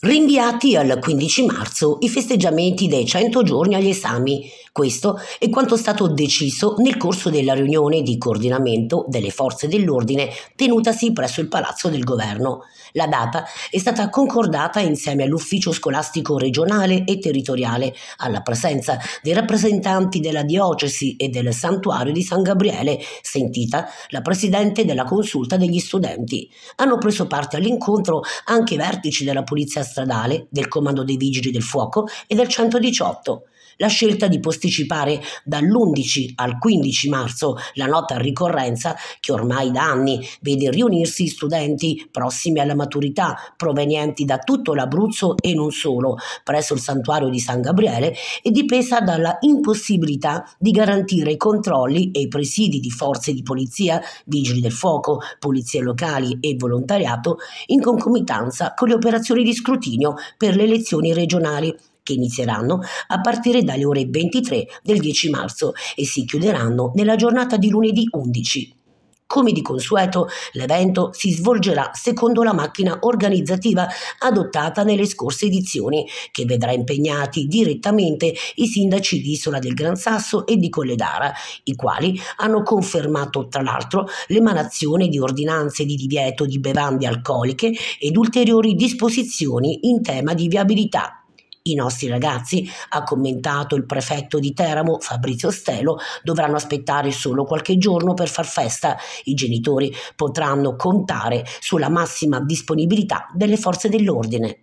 Rinviati al 15 marzo i festeggiamenti dei 100 giorni agli esami. Questo è quanto stato deciso nel corso della riunione di coordinamento delle forze dell'ordine tenutasi presso il Palazzo del Governo. La data è stata concordata insieme all'Ufficio scolastico regionale e territoriale, alla presenza dei rappresentanti della diocesi e del santuario di San Gabriele, sentita la presidente della consulta degli studenti. Hanno preso parte all'incontro anche i vertici della Polizia stradale, del Comando dei Vigili del Fuoco e del 118 la scelta di posticipare dall'11 al 15 marzo la nota ricorrenza che ormai da anni vede riunirsi studenti prossimi alla maturità provenienti da tutto l'Abruzzo e non solo presso il santuario di San Gabriele è dipesa dalla impossibilità di garantire i controlli e i presidi di forze di polizia, vigili del fuoco, polizie locali e volontariato in concomitanza con le operazioni di scrutinio per le elezioni regionali che inizieranno a partire dalle ore 23 del 10 marzo e si chiuderanno nella giornata di lunedì 11. Come di consueto, l'evento si svolgerà secondo la macchina organizzativa adottata nelle scorse edizioni, che vedrà impegnati direttamente i sindaci di Isola del Gran Sasso e di Colledara, i quali hanno confermato tra l'altro l'emanazione di ordinanze di divieto di bevande alcoliche ed ulteriori disposizioni in tema di viabilità i nostri ragazzi, ha commentato il prefetto di Teramo Fabrizio Stelo, dovranno aspettare solo qualche giorno per far festa. I genitori potranno contare sulla massima disponibilità delle forze dell'ordine.